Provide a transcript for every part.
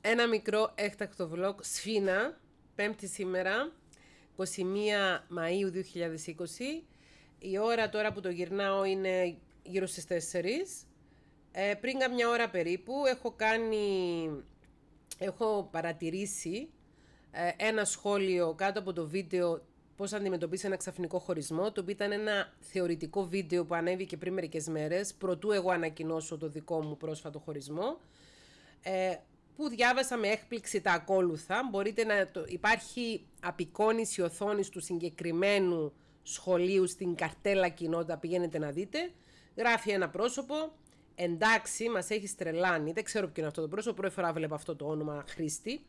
Ένα μικρό έκτακτο vlog σφίνα, πέμπτη σήμερα, 21 Μαΐου 2020. Η ώρα τώρα που το γυρνάω είναι γύρω στις 4. Ε, πριν καμιά ώρα περίπου έχω κάνει, έχω παρατηρήσει ε, ένα σχόλιο κάτω από το βίντεο πώς αντιμετωπίσει ένα ξαφνικό χωρισμό, το οποίο ήταν ένα θεωρητικό βίντεο που ανέβηκε πριν μερικές μέρες, προτού εγώ ανακοινώσω το δικό μου πρόσφατο χωρισμό. Ε, που διάβασα με έκπληξη τα ακόλουθα. Μπορείτε να Υπάρχει απεικόνηση οθόνης του συγκεκριμένου σχολείου στην καρτέλα κοινότητα, πηγαίνετε να δείτε. Γράφει ένα πρόσωπο, εντάξει, μας έχει τρελάνει. Δεν ξέρω ποιο είναι αυτό το πρόσωπο. Πρώτη φορά βλέπω αυτό το όνομα Χρήστη.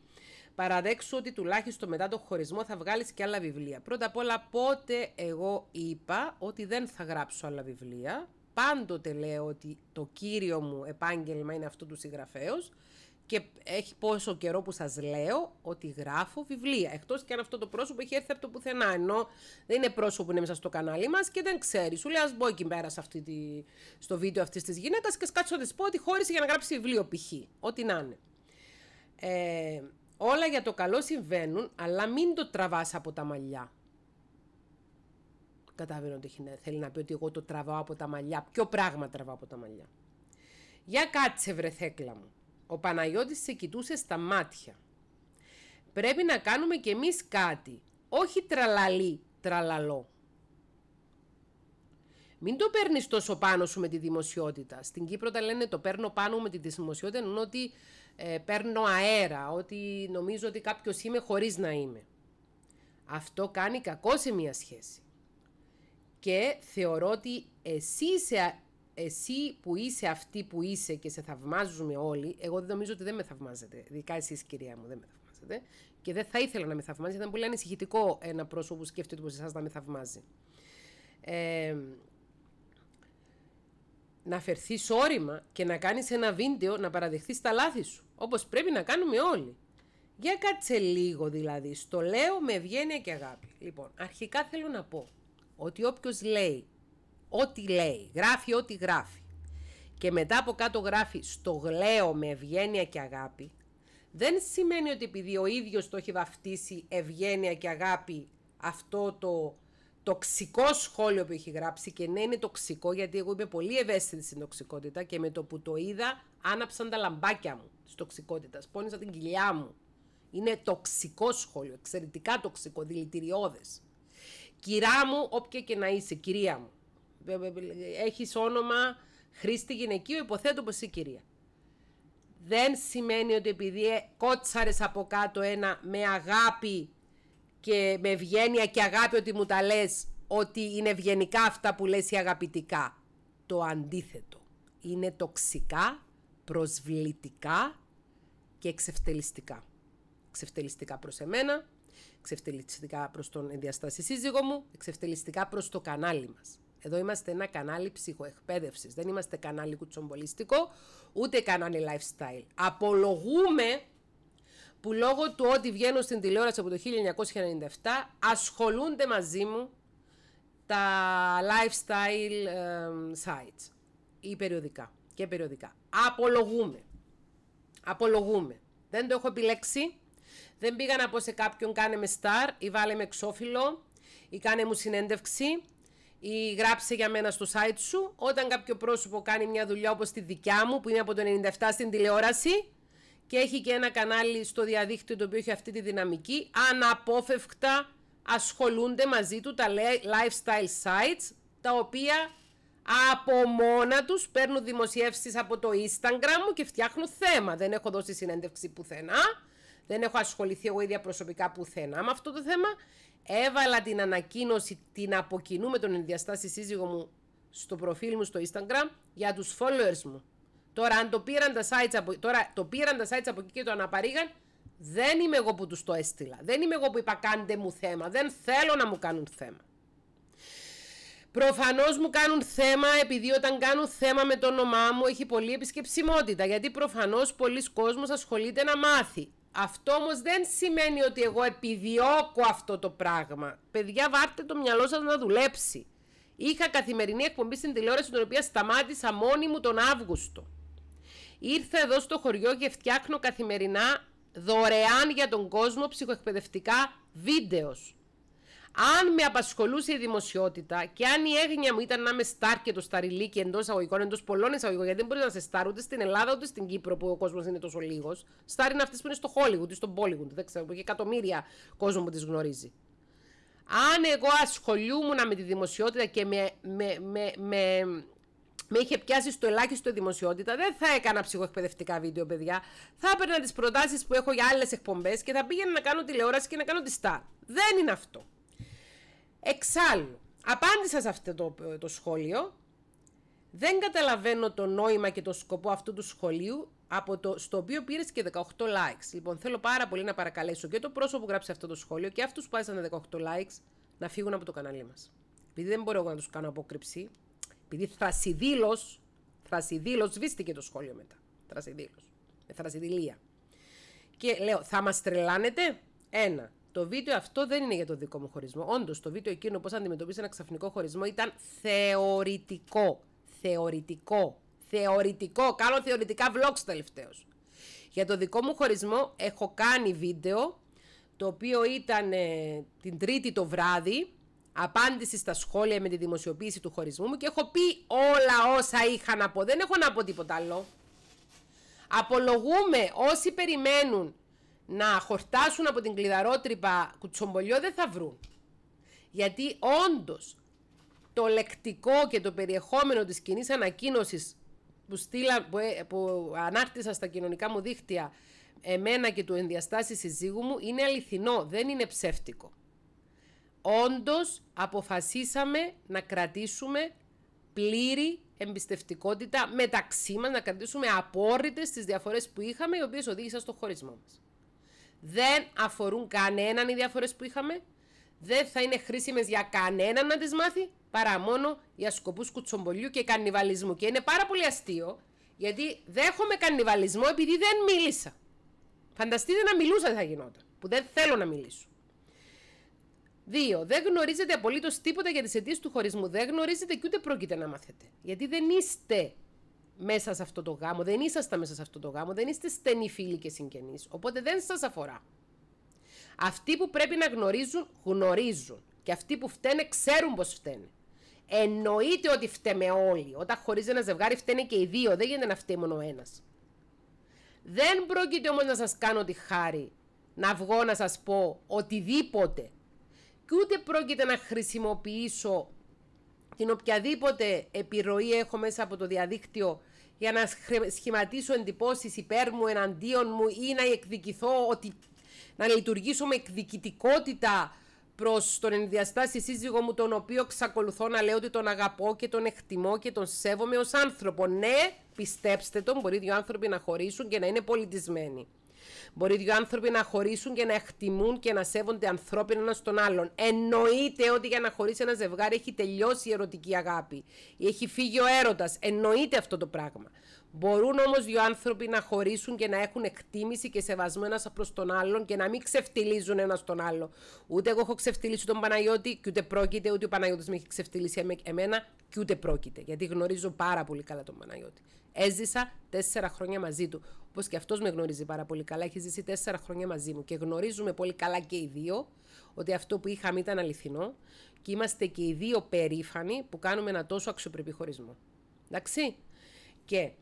Παραδέξου ότι τουλάχιστον μετά το χωρισμό θα βγάλεις και άλλα βιβλία. Πρώτα απ' όλα, πότε εγώ είπα ότι δεν θα γράψω άλλα βιβλία. Πάντοτε λέω ότι το κύριο μου επάγγελμα είναι αυτό του συγγραφέως και έχει πόσο καιρό που σας λέω ότι γράφω βιβλία. Εκτός και αν αυτό το πρόσωπο έχει έρθει από το πουθενά. Ενώ δεν είναι πρόσωπο που είναι μέσα στο κανάλι μας και δεν ξέρει. Σου λέει ας μπω εκεί πέρα αυτή τη... στο βίντεο αυτής της γυναίκας και σκάτσω να της πω ότι χώρισε για να γράψει βιβλίο π.χ. Ό,τι να είναι. Ε, όλα για το καλό συμβαίνουν, αλλά μην το τραβάς από τα μαλλιά. Καταβαίνω ότι θέλει να πει ότι εγώ το τραβάω από τα μαλλιά. Ποιο πράγμα τραβάω από τα μαλλιά. Για κάτσε βρεθέκλα μου. Ο Παναγιώτης σε κοιτούσε στα μάτια. Πρέπει να κάνουμε κι εμείς κάτι, όχι τραλαλή, τραλαλό. Μην το παίρνεις τόσο πάνω σου με τη δημοσιότητα. Στην Κύπρο τα λένε το παίρνω πάνω με τη δημοσιότητα, ενώ ότι ε, παίρνω αέρα, ότι νομίζω ότι κάποιος είμαι χωρίς να είμαι. Αυτό κάνει κακό σε μία σχέση. Και θεωρώ ότι εσύ είσαι εσύ που είσαι αυτή που είσαι και σε θαυμάζουμε όλοι, εγώ δεν νομίζω ότι δεν με θαυμάζετε. Ειδικά εσείς, κυρία μου, δεν με θαυμάζετε. Και δεν θα ήθελα να με θαυμάζει. Ήταν πολύ ανησυχητικό ένα πρόσωπο που σκέφτεται πως εσάς να με θαυμάζει. Ε, να φερθεί όρημα και να κάνεις ένα βίντεο να παραδεχθείς τα λάθη σου. Όπως πρέπει να κάνουμε όλοι. Για κάτσε λίγο δηλαδή. Στο λέω με ευγένεια και αγάπη. Λοιπόν, αρχικά θέλω να πω ότι όποιος λέει ό,τι λέει, γράφει ό,τι γράφει και μετά από κάτω γράφει «Στο γλέο με ευγένεια και αγάπη», δεν σημαίνει ότι επειδή ο ίδιος το έχει βαφτίσει ευγένεια και αγάπη αυτό το τοξικό σχόλιο που έχει γράψει και ναι είναι τοξικό γιατί εγώ είμαι πολύ ευαίσθητη στην τοξικότητα και με το που το είδα άναψαν τα λαμπάκια μου της τοξικότητας, την κοιλιά μου. Είναι τοξικό σχόλιο, εξαιρετικά τοξικό, δηλητηριώδες. Κυρά μου, όποια και να είσαι, κυρία μου, ε, ε, ε, έχεις όνομα χρήστη γυναικείου, υποθέτω πως είσαι κυρία. Δεν σημαίνει ότι επειδή κότσαρες από κάτω ένα με αγάπη και με ευγένεια και αγάπη ότι μου τα λες ότι είναι ευγενικά αυτά που λες ή αγαπητικά. Το αντίθετο. Είναι τοξικά, προσβλητικά και εξευτελιστικά. Εξευτελιστικά προς εμένα, εξευτελιστικά προς τον ενδιαστάσει σύζυγο μου, εξευτελιστικά προς το κανάλι μας. Εδώ είμαστε ένα κανάλι ψυχοεκπαίδευσης. Δεν είμαστε κανάλι κουτσομπολιστικό, ούτε κανάλι lifestyle. Απολογούμε που λόγω του ότι βγαίνω στην τηλεόραση από το 1997 ασχολούνται μαζί μου τα lifestyle sites ή περιοδικά και περιοδικά. Απολογούμε. Απολογούμε. Δεν το έχω επιλέξει. Δεν πήγα να πω σε κάποιον κάνε με star ή βάλε με εξώφυλλο ή κάνε μου συνέντευξη ή γράψε για μένα στο site σου. Όταν κάποιο πρόσωπο κάνει μια δουλειά όπως τη δικιά μου που είναι από το 97 στην τηλεόραση και έχει και ένα κανάλι στο διαδίκτυο το οποίο έχει αυτή τη δυναμική, αναπόφευκτα ασχολούνται μαζί του τα lifestyle sites τα οποία από μόνα τους παίρνουν δημοσιεύσεις από το Instagram μου και φτιάχνουν θέμα. Δεν έχω δώσει συνέντευξη πουθενά. Δεν έχω ασχοληθεί εγώ ίδια προσωπικά πουθενά με αυτό το θέμα. Έβαλα την ανακοίνωση, την αποκοινού με τον ενδιαστάση σύζυγο μου στο προφίλ μου στο Instagram για τους followers μου. Τώρα, αν το πήραν τα sites από, τώρα, το πήραν τα sites από εκεί και το αναπαρήγαν, δεν είμαι εγώ που τους το έστειλα. Δεν είμαι εγώ που είπα κάντε μου θέμα. Δεν θέλω να μου κάνουν θέμα. Προφανώς μου κάνουν θέμα επειδή όταν κάνουν θέμα με το όνομά μου έχει πολλή επισκεψιμότητα. Γιατί προφανώς πολλοί κόσμοι ασχολείται να μάθει. Αυτό όμως δεν σημαίνει ότι εγώ επιδιώκω αυτό το πράγμα. Παιδιά, βάρτε το μυαλό σας να δουλέψει. Είχα καθημερινή εκπομπή στην τηλεόραση, την οποία σταμάτησα μόνη μου τον Αύγουστο. Ήρθα εδώ στο χωριό και φτιάχνω καθημερινά δωρεάν για τον κόσμο ψυχοεκπαιδευτικά βίντεος αν με απασχολούσε η δημοσιότητα και αν η έγνοια μου ήταν να είμαι στάρ και το σταριλίκι εντός αγωγικών, εντός πολλών εισαγωγικών, γιατί δεν μπορεί να σε στάρ ούτε στην Ελλάδα ούτε στην Κύπρο που ο κόσμος είναι τόσο λίγος. Στάρ είναι αυτές που είναι στο Hollywood ή στον Bollywood, δεν ξέρω, που έχει εκατομμύρια κόσμο που τις γνωρίζει. Αν εγώ ασχολούμουν με τη δημοσιότητα και με, με, με, με με είχε πιάσει στο ελάχιστο η δημοσιότητα, δεν θα έκανα ψυχοεκπαιδευτικά βίντεο, παιδιά. Θα έπαιρνα τις προτάσεις που έχω για άλλες εκπομπές και θα πήγαινα να κάνω τηλεόραση και να κάνω τη στάρ. Δεν είναι αυτό. Εξάλλου, απάντησα σε αυτό το, το σχόλιο. Δεν καταλαβαίνω το νόημα και το σκοπό αυτού του σχολείου από το, στο οποίο πήρες και 18 likes. Λοιπόν, θέλω πάρα πολύ να παρακαλέσω και το πρόσωπο που γράψει αυτό το σχόλιο και αυτούς που άρεσαν 18 likes να φύγουν από το κανάλι μας. Επειδή δεν μπορώ εγώ να τους κάνω απόκρυψη, επειδή θρασιδήλω, θρασιδήλω, σβήστηκε το σχόλιο μετά. Θρασιδήλω. Με θρασιδηλία. Και λέω, θα μας τρελάνετε. Ένα. Το βίντεο αυτό δεν είναι για το δικό μου χωρισμό. Όντως, το βίντεο εκείνο πώς αντιμετωπίζει ένα ξαφνικό χωρισμό ήταν θεωρητικό. Θεωρητικό. Θεωρητικό. Κάνω θεωρητικά vlogs τελευταίως. Για το δικό μου χωρισμό έχω κάνει βίντεο το οποίο ήταν ε, την Τρίτη το βράδυ, απάντηση στα σχόλια με τη δημοσιοποίηση του χωρισμού μου και έχω πει όλα όσα είχα να πω. Δεν έχω να πω τίποτα άλλο. Απολογούμε όσοι περιμένουν να χορτάσουν από την κλειδαρότρυπα κουτσομπολιό δεν θα βρουν. Γιατί όντως το λεκτικό και το περιεχόμενο της κοινής ανακοίνωσης που, στείλα, ε, που, ανάρτησα στα κοινωνικά μου δίκτυα εμένα και του ενδιαστάσει συζύγου μου είναι αληθινό, δεν είναι ψεύτικο. Όντως αποφασίσαμε να κρατήσουμε πλήρη εμπιστευτικότητα μεταξύ μας, να κρατήσουμε απόρριτες τις διαφορές που είχαμε, οι οποίες οδήγησαν στο χωρισμό μας δεν αφορούν κανέναν οι διαφορές που είχαμε, δεν θα είναι χρήσιμες για κανέναν να τις μάθει, παρά μόνο για σκοπούς κουτσομπολιού και κανιβαλισμού. Και είναι πάρα πολύ αστείο, γιατί δέχομαι κανιβαλισμό επειδή δεν μίλησα. Φανταστείτε να μιλούσα θα γινόταν, που δεν θέλω να μιλήσω. 2. Δεν γνωρίζετε απολύτως τίποτα για τις αιτίες του χωρισμού. Δεν γνωρίζετε και ούτε πρόκειται να μάθετε. Γιατί δεν είστε μέσα σε αυτό το γάμο, δεν ήσασταν μέσα σε αυτό το γάμο, δεν είστε στενοί φίλοι και συγγενείς, οπότε δεν σας αφορά. Αυτοί που πρέπει να γνωρίζουν, γνωρίζουν. Και αυτοί που φταίνε, ξέρουν πώς φταίνε. Εννοείται ότι φταίμε όλοι. Όταν χωρίζει ένα ζευγάρι, φταίνε και οι δύο. Δεν γίνεται να φταίει μόνο ένας. Δεν πρόκειται όμως να σας κάνω τη χάρη να βγω να σας πω οτιδήποτε. Και ούτε πρόκειται να χρησιμοποιήσω την οποιαδήποτε επιρροή έχω μέσα από το διαδίκτυο για να σχηματίσω εντυπώσεις υπέρ μου, εναντίον μου ή να εκδικηθώ ότι να λειτουργήσω με εκδικητικότητα προς τον ενδιαστάση σύζυγο μου τον οποίο ξακολουθώ να λέω ότι τον αγαπώ και τον εκτιμώ και τον σέβομαι ως άνθρωπο. Ναι, πιστέψτε τον, μπορεί δύο άνθρωποι να χωρίσουν και να είναι πολιτισμένοι. Μπορεί δύο άνθρωποι να χωρίσουν και να εκτιμούν και να σέβονται ανθρώπινα ένας τον άλλον. Εννοείται ότι για να χωρίσει ένα ζευγάρι έχει τελειώσει η ερωτική αγάπη ή έχει φύγει ο έρωτας. Εννοείται αυτό το πράγμα. Μπορούν όμως δύο άνθρωποι να χωρίσουν και να έχουν εκτίμηση και σεβασμό ένας προς τον άλλον και να μην ξεφτυλίζουν ένας τον άλλο. Ούτε εγώ έχω ξεφτυλίσει τον Παναγιώτη, και ούτε πρόκειται, ούτε ο Παναγιώτης με έχει ξεφτυλίσει εμένα, και ούτε πρόκειται. Γιατί γνωρίζω πάρα πολύ καλά τον Παναγιώτη. Έζησα τέσσερα χρόνια μαζί του. Όπως και αυτός με γνωρίζει πάρα πολύ καλά. Έχει ζήσει τέσσερα χρόνια μαζί μου. Και γνωρίζουμε πολύ καλά και οι δύο ότι αυτό που είχαμε ήταν αληθινό. Και είμαστε και οι δύο περήφανοι που κάνουμε ένα τόσο αξιοπρεπή χωρισμό. Εντάξει. Και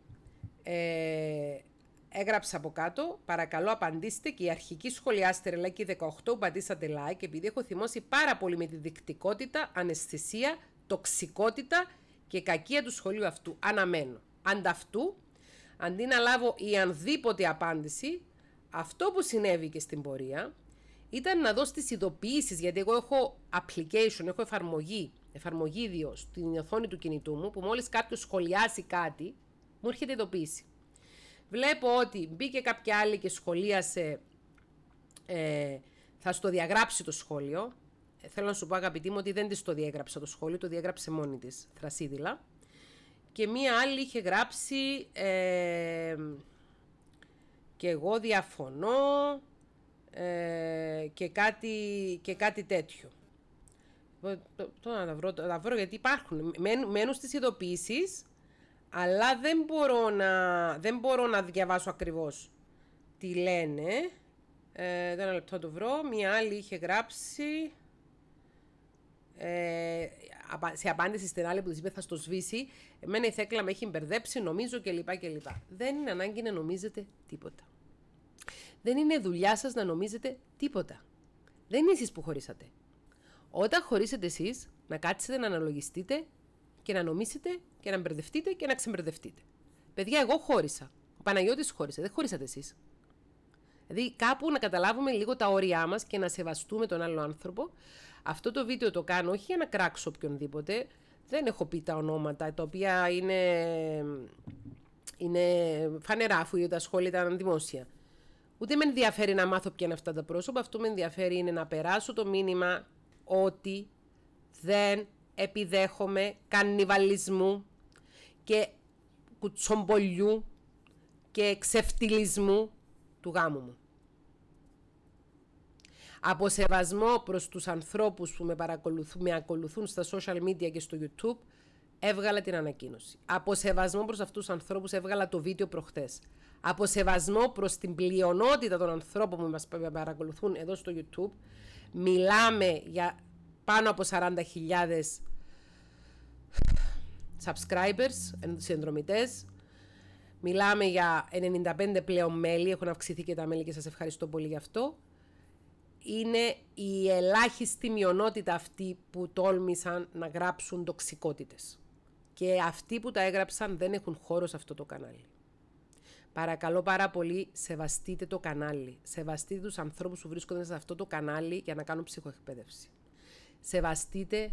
ε, έγραψα από κάτω, παρακαλώ απαντήστε και η αρχική σχολιάστρια λέει 18 που πατήσατε like επειδή έχω θυμώσει πάρα πολύ με τη δεικτικότητα, αναισθησία, τοξικότητα και κακία του σχολείου αυτού. Αναμένω. Ανταυτού, αντί να λάβω η ανδήποτε απάντηση, αυτό που συνέβη και στην πορεία ήταν να δώσω τις ειδοποιήσεις, γιατί εγώ έχω application, έχω εφαρμογή, εφαρμογή ιδιώς στην οθόνη του κινητού μου, που μόλις κάποιος σχολιάσει κάτι, μου έρχεται ειδοποίηση. Βλέπω ότι μπήκε κάποια άλλη και σχολίασε, ε, θα στο διαγράψει το σχόλιο. Ε, θέλω να σου πω αγαπητή μου ότι δεν της το διέγραψα το σχόλιο, το διέγραψε μόνη της, θρασίδηλα. Και μία άλλη είχε γράψει ε, και εγώ διαφωνώ ε, και, κάτι, και κάτι τέτοιο. Τώρα να τα βρω, γιατί υπάρχουν. μένουν στις ειδοποίησεις αλλά δεν μπορώ να, δεν μπορώ να διαβάσω ακριβώς τι λένε. Ε, ένα λεπτό το βρω. Μία άλλη είχε γράψει. Ε, σε απάντηση στην άλλη που της είπε θα στο σβήσει. Εμένα η Θέκλα με έχει μπερδέψει, νομίζω κλπ. Δεν είναι ανάγκη να νομίζετε τίποτα. Δεν είναι δουλειά σας να νομίζετε τίποτα. Δεν είναι που χωρίσατε. Όταν χωρίσετε εσείς, να κάτσετε να αναλογιστείτε και να νομίσετε και να μπερδευτείτε και να ξεμπερδευτείτε. Παιδιά, εγώ χώρισα. Ο Παναγιώτης χώρισε. Δεν χωρίσατε εσείς. Δηλαδή, κάπου να καταλάβουμε λίγο τα όρια μας και να σεβαστούμε τον άλλο άνθρωπο. Αυτό το βίντεο το κάνω όχι για να κράξω οποιονδήποτε. Δεν έχω πει τα ονόματα, τα οποία είναι, είναι φανερά, αφού τα σχόλια ήταν δημόσια. Ούτε με ενδιαφέρει να μάθω ποια είναι αυτά τα πρόσωπα. Αυτό με ενδιαφέρει είναι να περάσω το μήνυμα ότι δεν επιδέχομαι κανιβαλισμού και κουτσομπολιού και ξεφτυλισμού του γάμου μου. Από σεβασμό προς τους ανθρώπους που με, ακολουθούν στα social media και στο YouTube, έβγαλα την ανακοίνωση. Από σεβασμό προς αυτούς τους ανθρώπους έβγαλα το βίντεο προχθές. Από σεβασμό προς την πλειονότητα των ανθρώπων που μας παρακολουθούν εδώ στο YouTube, μιλάμε για πάνω από 40.000 subscribers, συνδρομητές. Μιλάμε για 95 πλέον μέλη, έχουν αυξηθεί και τα μέλη και σας ευχαριστώ πολύ γι' αυτό. Είναι η ελάχιστη μειονότητα αυτή που τόλμησαν να γράψουν τοξικότητες. Και αυτοί που τα έγραψαν δεν έχουν χώρο σε αυτό το κανάλι. Παρακαλώ πάρα πολύ, σεβαστείτε το κανάλι. Σεβαστείτε τους ανθρώπους που βρίσκονται σε αυτό το κανάλι για να κάνουν ψυχοεκπαίδευση. Σεβαστείτε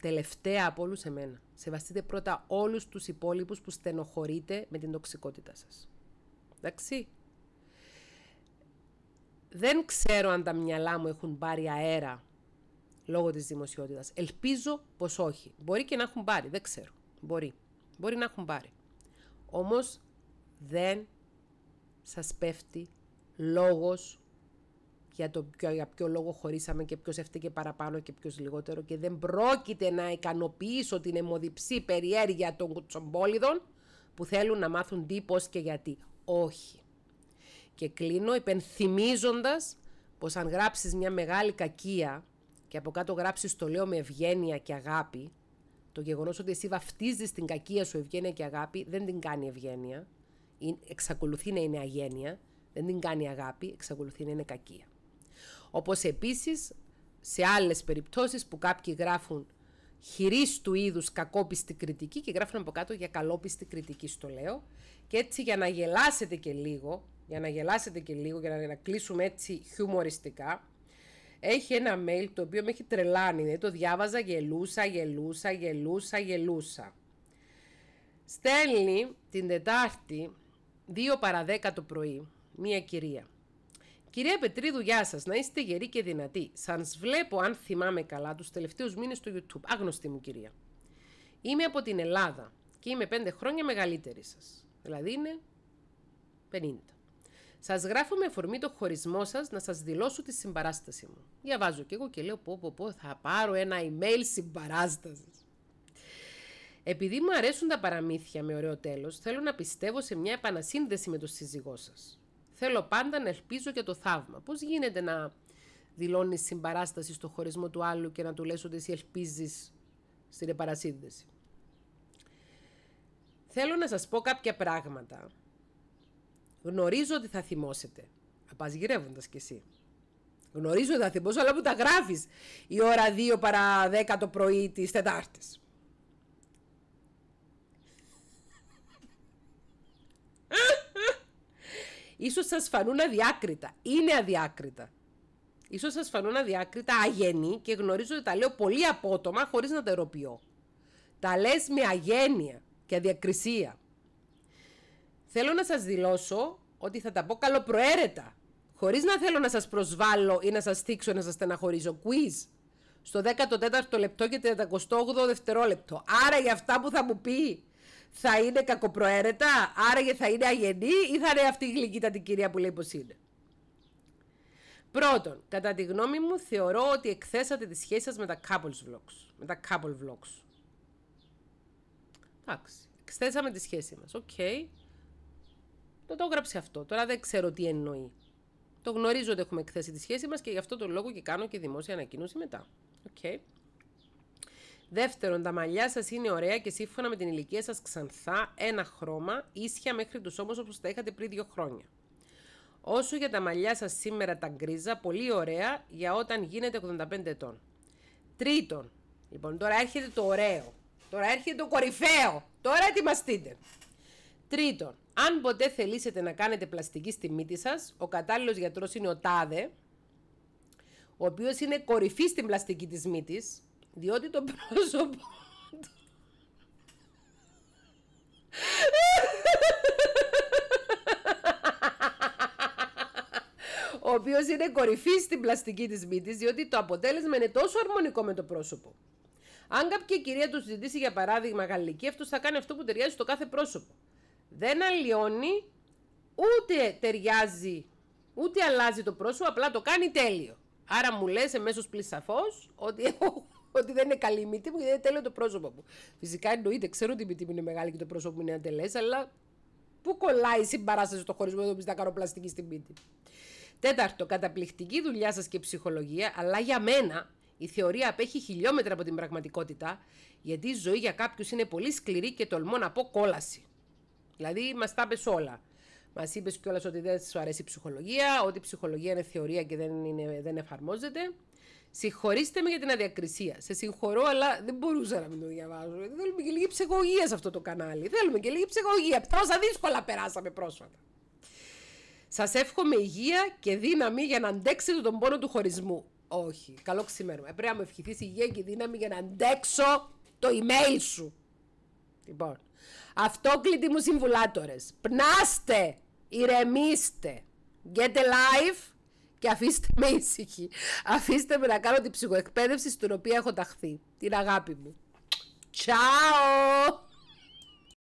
τελευταία από όλους εμένα. Σεβαστείτε πρώτα όλους τους υπόλοιπους που στενοχωρείτε με την τοξικότητα σας. Εντάξει. Δεν ξέρω αν τα μυαλά μου έχουν πάρει αέρα λόγω της δημοσιότητας. Ελπίζω πως όχι. Μπορεί και να έχουν πάρει, δεν ξέρω. Μπορεί. Μπορεί να έχουν πάρει. Όμως δεν σας πέφτει λόγος για το ποιο, για ποιο λόγο χωρίσαμε και ποιος έφταιγε παραπάνω και ποιος λιγότερο και δεν πρόκειται να ικανοποιήσω την αιμοδιψή περιέργεια των κουτσομπόλιδων που θέλουν να μάθουν τι, και γιατί. Όχι. Και κλείνω υπενθυμίζοντας πως αν γράψεις μια μεγάλη κακία και από κάτω γράψεις το λέω με ευγένεια και αγάπη, το γεγονός ότι εσύ βαφτίζεις την κακία σου ευγένεια και αγάπη δεν την κάνει ευγένεια, εξακολουθεί να είναι αγένεια, δεν την κάνει αγάπη, εξακολουθεί να είναι κακία. Όπως επίσης σε άλλες περιπτώσεις που κάποιοι γράφουν του είδους κακόπιστη κριτική και γράφουν από κάτω για καλόπιστη κριτική στο λέω και έτσι για να γελάσετε και λίγο, για να γελάσετε και λίγο, για να, να κλείσουμε έτσι χιουμοριστικά, έχει ένα mail το οποίο με έχει τρελάνει, δηλαδή το διάβαζα γελούσα, γελούσα, γελούσα, γελούσα. Στέλνει την Δετάρτη, 2 παρα 10 το πρωί μία κυρία Κυρία Πετρίδου, γεια σας. Να είστε γεροί και δυνατοί. Σας βλέπω, αν θυμάμαι καλά, τους τελευταίους μήνες στο YouTube. Άγνωστη μου κυρία. Είμαι από την Ελλάδα και είμαι πέντε χρόνια μεγαλύτερη σας. Δηλαδή είναι 50. Σας γράφω με αφορμή το χωρισμό σας να σας δηλώσω τη συμπαράσταση μου. Διαβάζω και εγώ και λέω: Πω, πω, πω, θα πάρω ένα email συμπαράστασης. Επειδή μου αρέσουν τα παραμύθια με ωραίο τέλος, θέλω να πιστεύω σε μια επανασύνδεση με τον σύζυγό σας. Θέλω πάντα να ελπίζω για το θαύμα. Πώς γίνεται να δηλώνεις συμπαράσταση στο χωρισμό του άλλου και να του λες ότι εσύ ελπίζεις στην επαρασύνδεση. Θέλω να σας πω κάποια πράγματα. Γνωρίζω ότι θα θυμώσετε. Απαζγυρεύοντα κι εσύ. Γνωρίζω ότι θα θυμώσω, αλλά που τα γράφεις η ώρα 2 παρά 10 το πρωί της Τετάρτης. ίσως σας φανούν αδιάκριτα. Είναι αδιάκριτα. Ίσως σας φανούν αδιάκριτα, αγενή και γνωρίζω ότι τα λέω πολύ απότομα χωρίς να τα ερωπιώ. Τα λες με αγένεια και αδιακρισία. Θέλω να σας δηλώσω ότι θα τα πω καλοπροαίρετα, χωρίς να θέλω να σας προσβάλλω ή να σας θίξω να σας στεναχωρίζω. Quiz στο 14ο λεπτό και 38ο δευτερόλεπτο. Άρα για αυτά που θα μου πει θα είναι κακοπροαίρετα, άραγε θα είναι αγενή ή θα είναι αυτή η γλυκύτατη η την κυρια που λέει πως είναι. Πρώτον, κατά τη γνώμη μου, θεωρώ ότι εκθέσατε τη σχέση σας με τα couples vlogs. Με τα couple vlogs. Εντάξει, εκθέσαμε τη σχέση μας. Οκ. Okay. Το το έγραψε αυτό. Τώρα δεν ξέρω τι εννοεί. Το γνωρίζω ότι έχουμε εκθέσει τη σχέση μας και γι' αυτό το λόγο και κάνω και δημόσια ανακοίνωση μετά. Οκ. Okay. Δεύτερον, τα μαλλιά σας είναι ωραία και σύμφωνα με την ηλικία σας ξανθά, ένα χρώμα, ίσια μέχρι τους ώμους όπως τα είχατε πριν δύο χρόνια. Όσο για τα μαλλιά σας σήμερα τα γκρίζα, πολύ ωραία για όταν γίνετε 85 ετών. Τρίτον, λοιπόν, τώρα έρχεται το ωραίο. Τώρα έρχεται το κορυφαίο. Τώρα ετοιμαστείτε. Τρίτον, αν ποτέ θελήσετε να κάνετε πλαστική στη μύτη σας, ο κατάλληλος γιατρός είναι ο Τάδε, ο οποίος είναι κορυφής στην πλαστική της μύτης, διότι το πρόσωπο ο οποίος είναι κορυφής στην πλαστική της μύτης, διότι το αποτέλεσμα είναι τόσο αρμονικό με το πρόσωπο. Αν κάποια κυρία του ζητήσει, για παράδειγμα, γαλλική, αυτός θα κάνει αυτό που ταιριάζει στο κάθε πρόσωπο. Δεν αλλοιώνει, ούτε ταιριάζει, ούτε αλλάζει το πρόσωπο, απλά το κάνει τέλειο. Άρα μου λες εμέσως πλησαφώς ότι έχω ότι δεν είναι καλή η μύτη μου γιατί δεν είναι τέλειο το πρόσωπο μου. Φυσικά εννοείται, ξέρω ότι η μύτη μου είναι μεγάλη και το πρόσωπο μου είναι αντελέ, αλλά πού κολλάει η συμπαράσταση στο χωρισμό εδώ που να κάνω πλαστική στην μύτη. Τέταρτο, καταπληκτική δουλειά σας και ψυχολογία, αλλά για μένα η θεωρία απέχει χιλιόμετρα από την πραγματικότητα, γιατί η ζωή για κάποιους είναι πολύ σκληρή και τολμώ να πω κόλαση. Δηλαδή, μας τα όλα. Μας είπες κιόλας ότι δεν σου αρέσει η ψυχολογία, ότι η ψυχολογία είναι θεωρία και δεν, είναι, δεν εφαρμόζεται. Συγχωρήστε με για την αδιακρισία. Σε συγχωρώ, αλλά δεν μπορούσα να μην το διαβάζω. Θέλουμε και λίγη ψυχογεία σε αυτό το κανάλι. Θέλουμε και λίγη ψυχογεία. Πόσα δύσκολα περάσαμε πρόσφατα. Σας εύχομαι υγεία και δύναμη για να αντέξετε τον πόνο του χωρισμού. Όχι. Καλό ξημέρωμα. Πρέπει να μου ευχηθείς υγεία και δύναμη για να αντέξω το email σου. Λοιπόν. Αυτόκλητοι μου συμβουλάτορες. Πνάστε! Ηρεμήστε! Get a αφήστε με ήσυχη. Αφήστε με να κάνω την ψυχοεκπαίδευση στην οποία έχω ταχθεί. Την αγάπη μου. Τσάω!